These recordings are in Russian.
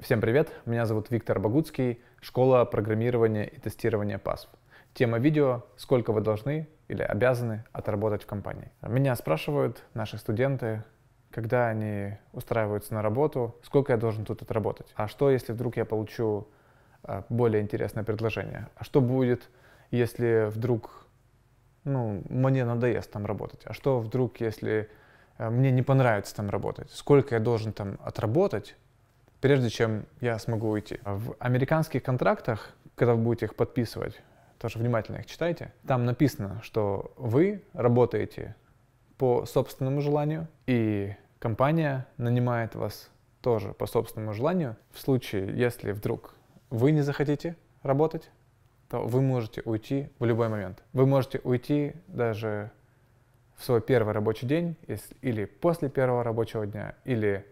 Всем привет, меня зовут Виктор Богуцкий, школа программирования и тестирования PASP. Тема видео – сколько вы должны или обязаны отработать в компании. Меня спрашивают наши студенты, когда они устраиваются на работу, сколько я должен тут отработать. А что, если вдруг я получу а, более интересное предложение? А что будет, если вдруг ну, мне надоест там работать? А что вдруг, если а, мне не понравится там работать? Сколько я должен там отработать, прежде чем я смогу уйти. В американских контрактах, когда вы будете их подписывать, тоже внимательно их читайте, там написано, что вы работаете по собственному желанию, и компания нанимает вас тоже по собственному желанию. В случае, если вдруг вы не захотите работать, то вы можете уйти в любой момент. Вы можете уйти даже в свой первый рабочий день, если, или после первого рабочего дня, или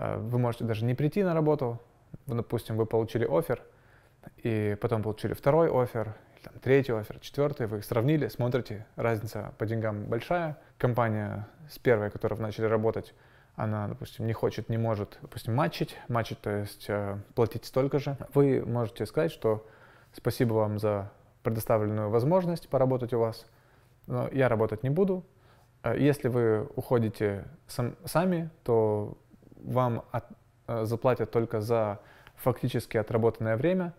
а, вы можете даже не прийти на работу, ну, допустим, вы получили офер, и потом получили второй офер, там, третий офер, четвертый, вы их сравнили, смотрите, разница по деньгам большая. Компания с первой, которой вы начали работать, она, допустим, не хочет, не может, допустим, матчить, матчить, то есть э, платить столько же. Вы можете сказать, что спасибо вам за предоставленную возможность поработать у вас, но я работать не буду. Э, если вы уходите сам, сами, то вам от, э, заплатят только за фактически отработанное время.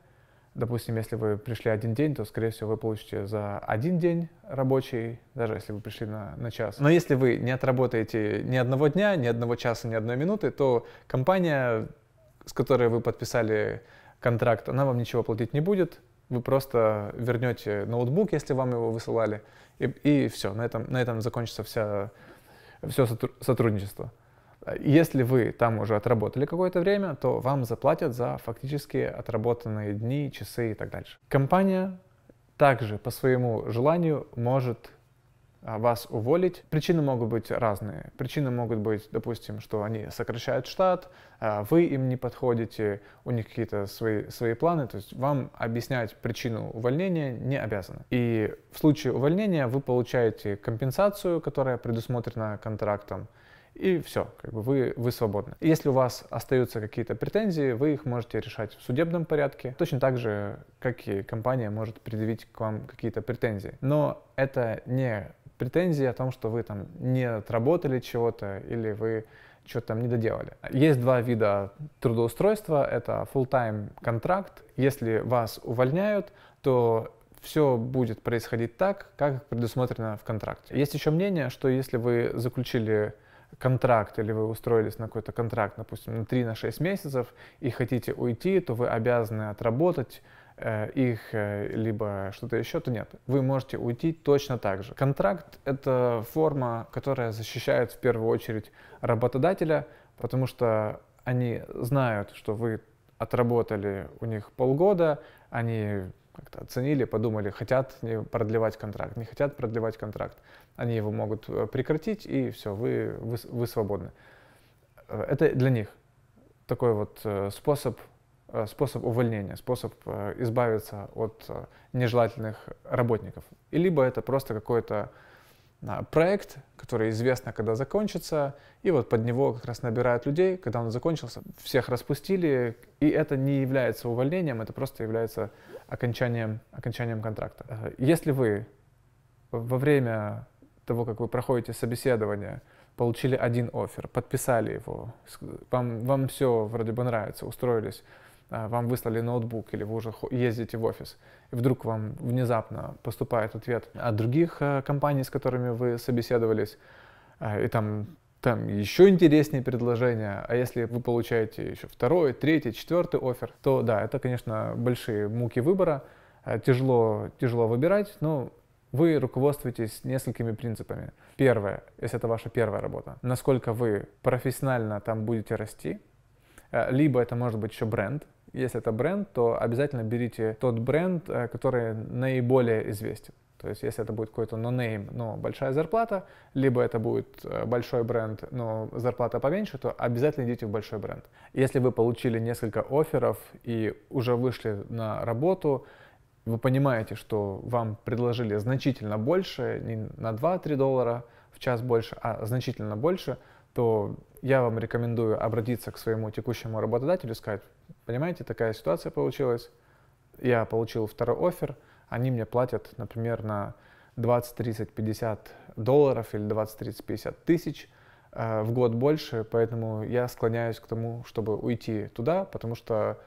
Допустим, если вы пришли один день, то, скорее всего, вы получите за один день рабочий, даже если вы пришли на, на час. Но если вы не отработаете ни одного дня, ни одного часа, ни одной минуты, то компания, с которой вы подписали контракт, она вам ничего платить не будет. Вы просто вернете ноутбук, если вам его высылали, и, и все. На этом, на этом закончится вся, все сотрудничество. Если вы там уже отработали какое-то время, то вам заплатят за фактически отработанные дни, часы и так дальше. Компания также по своему желанию может а, вас уволить. Причины могут быть разные. Причины могут быть, допустим, что они сокращают штат, а, вы им не подходите, у них какие-то свои, свои планы, то есть вам объяснять причину увольнения не обязаны. И в случае увольнения вы получаете компенсацию, которая предусмотрена контрактом, и все, как бы вы, вы свободны. Если у вас остаются какие-то претензии, вы их можете решать в судебном порядке, точно так же, как и компания может предъявить к вам какие-то претензии. Но это не претензии о том, что вы там не отработали чего-то или вы что-то там не доделали. Есть два вида трудоустройства. Это full-time контракт. Если вас увольняют, то все будет происходить так, как предусмотрено в контракте. Есть еще мнение, что если вы заключили контракт, или вы устроились на какой-то контракт, допустим, на 3-6 на месяцев, и хотите уйти, то вы обязаны отработать э, их, э, либо что-то еще, то нет. Вы можете уйти точно так же. Контракт — это форма, которая защищает в первую очередь работодателя, потому что они знают, что вы отработали у них полгода, они как-то оценили, подумали, хотят продлевать контракт, не хотят продлевать контракт. Они его могут э, прекратить, и все, вы, вы, вы свободны. Э, это для них такой вот э, способ, способ увольнения, способ избавиться от нежелательных работников. И либо это просто какое-то а, проект, который известно, когда закончится, и вот под него как раз набирают людей, когда он закончился, всех распустили, и это не является увольнением, это просто является окончанием, окончанием контракта. Э, если вы во время того, как вы проходите собеседование, получили один офер, подписали его, вам, вам все вроде бы нравится, устроились, а, вам выслали ноутбук или вы уже ездите в офис, и вдруг вам внезапно поступает ответ от других э, компаний, с которыми вы собеседовались, а, и там, там еще интереснее предложения. а если вы получаете еще второй, третий, четвертый офер, то да, это, конечно, большие муки выбора, а, тяжело, тяжело выбирать, но вы руководствуетесь несколькими принципами. Первое, если это ваша первая работа, насколько вы профессионально там будете расти, либо это может быть еще бренд, если это бренд, то обязательно берите тот бренд, э, который наиболее известен. То есть если это будет какой-то нонейм, но большая зарплата, либо это будет э, большой бренд, но зарплата поменьше, то обязательно идите в большой бренд. Если вы получили несколько офферов и уже вышли на работу, вы понимаете, что вам предложили значительно больше, не на 2-3 доллара в час больше, а значительно больше, то я вам рекомендую обратиться к своему текущему работодателю и сказать, понимаете, такая ситуация получилась, я получил второй офер, они мне платят, например, на 20, 30, 50 долларов или 20, 30, 50 тысяч э, в год больше, поэтому я склоняюсь к тому, чтобы уйти туда, потому что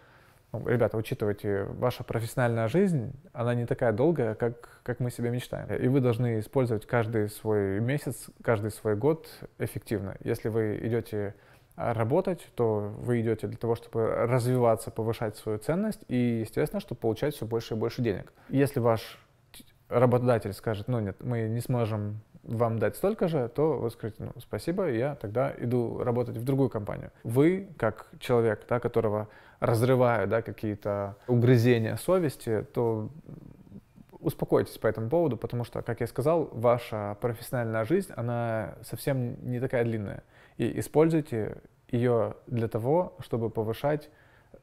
ну, ребята, учитывайте, ваша профессиональная жизнь, она не такая долгая, как, как мы себе мечтаем. И вы должны использовать каждый свой месяц, каждый свой год эффективно. Если вы идете а, работать, то вы идете для того, чтобы развиваться, повышать свою ценность и, естественно, чтобы получать все больше и больше денег. Если ваш работодатель скажет, ну нет, мы не сможем вам дать столько же, то вы скажете, ну, спасибо, я тогда иду работать в другую компанию. Вы, как человек, да, которого разрывают да, какие-то угрызения совести, то успокойтесь по этому поводу, потому что, как я сказал, ваша профессиональная жизнь, она совсем не такая длинная. И используйте ее для того, чтобы повышать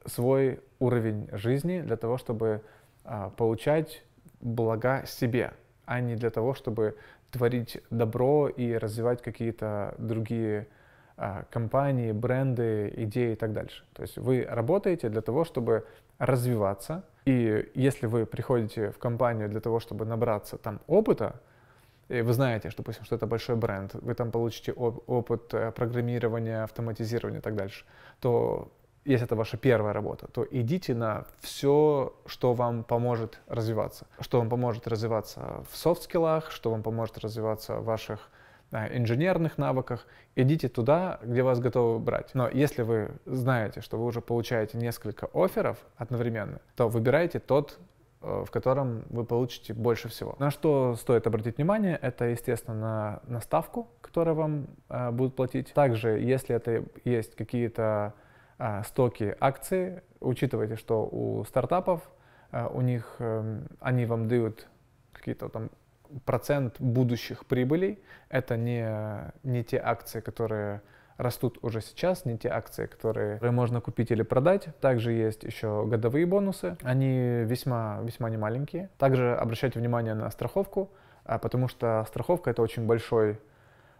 свой уровень жизни, для того, чтобы а, получать блага себе, а не для того, чтобы творить добро и развивать какие-то другие а, компании, бренды, идеи и так дальше. То есть вы работаете для того, чтобы развиваться, и если вы приходите в компанию для того, чтобы набраться там опыта, и вы знаете, что, допустим, что это большой бренд, вы там получите оп- опыт э, программирования, автоматизирования и так дальше, то если это ваша первая работа, то идите на все, что вам поможет развиваться. Что вам поможет развиваться в софт-скиллах, что вам поможет развиваться в ваших э, инженерных навыках, идите туда, где вас готовы брать. Но если вы знаете, что вы уже получаете несколько офферов одновременно, то выбирайте тот, э, в котором вы получите больше всего. На что стоит обратить внимание, это, естественно, на, на ставку, которую вам э, будут платить. Также, если это есть какие-то а, стоки акций. Учитывайте, что у стартапов а, у них эм, они вам дают какие-то там процент будущих прибылей. Это не, не те акции, которые растут уже сейчас, не те акции, которые можно купить или продать. Также есть еще годовые бонусы. Они весьма, весьма немаленькие. Также обращайте внимание на страховку, а, потому что страховка это очень большой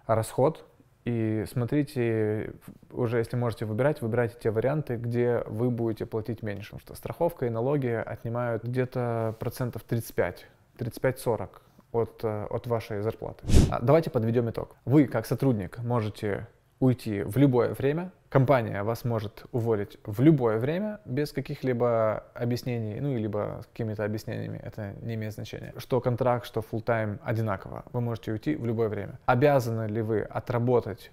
расход и смотрите, уже если можете выбирать, выбирайте те варианты, где вы будете платить меньше. Потому что страховка и налоги отнимают где-то процентов 35, 35-40 от, э, от вашей зарплаты. А давайте подведем итог. Вы, как сотрудник, можете уйти в любое время, Компания вас может уволить в любое время, без каких-либо объяснений, ну, либо с какими-то объяснениями, это не имеет значения. Что контракт, что full тайм одинаково, вы можете уйти в любое время. Обязаны ли вы отработать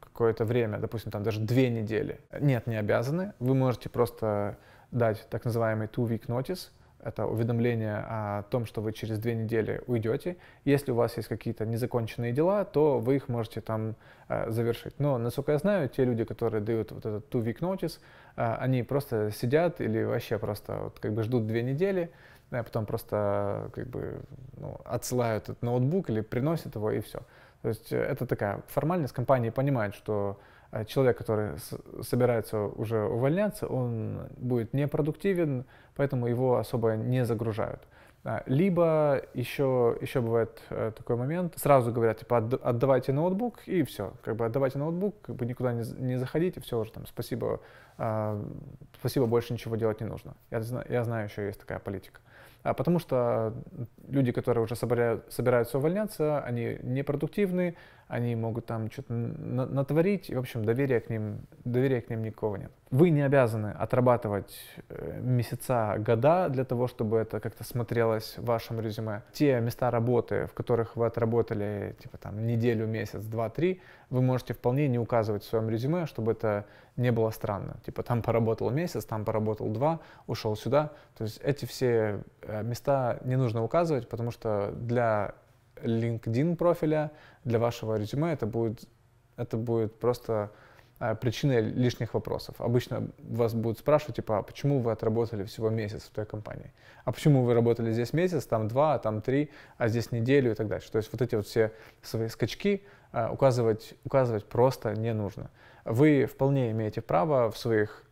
какое-то время, допустим, там даже две недели? Нет, не обязаны. Вы можете просто дать так называемый two-week notice, это уведомление о том, что вы через две недели уйдете. Если у вас есть какие-то незаконченные дела, то вы их можете там э, завершить. Но, насколько я знаю, те люди, которые дают вот этот two-week notice, э, они просто сидят или вообще просто вот, как бы ждут две недели, а потом просто э, как бы ну, отсылают этот ноутбук или приносят его и все. То есть э, это такая формальность. Компании понимают, что Э, человек, который собирается уже увольняться, он будет непродуктивен, поэтому его особо не загружают. А, либо еще, еще бывает э, такой момент, сразу говорят, типа, отдавайте ноутбук, и все, как бы отдавайте ноутбук, как бы никуда не, не заходите, все уже там, спасибо, э, спасибо, больше ничего делать не нужно. Я, я знаю, еще есть такая политика. А потому что люди, которые уже собирают, собираются увольняться, они непродуктивны, они могут там что-то натворить, и, в общем, доверия к ним, доверия к ним никого нет. Вы не обязаны отрабатывать э, месяца, года для того, чтобы это как-то смотрелось в вашем резюме. Те места работы, в которых вы отработали, типа там неделю, месяц, два, три, вы можете вполне не указывать в своем резюме, чтобы это не было странно. Типа там поработал месяц, там поработал два, ушел сюда. То есть эти все э, места не нужно указывать, потому что для LinkedIn профиля для вашего резюме, это будет, это будет просто э, причиной лишних вопросов. Обычно вас будут спрашивать, типа, а почему вы отработали всего месяц в той компании? А почему вы работали здесь месяц, там два, а там три, а здесь неделю и так дальше? То есть вот эти вот все свои скачки а, указывать, указывать просто не нужно. Вы вполне имеете право в своих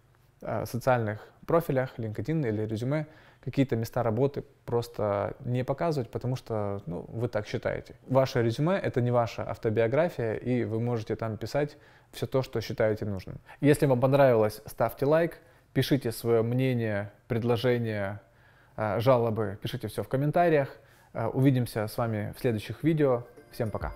а, социальных профилях, LinkedIn или резюме, какие-то места работы просто не показывать, потому что ну, вы так считаете. Ваше резюме — это не ваша автобиография, и вы можете там писать все то, что считаете нужным. Если вам понравилось, ставьте лайк, пишите свое мнение, предложение, э, жалобы, пишите все в комментариях. Э, увидимся с вами в следующих видео. Всем пока!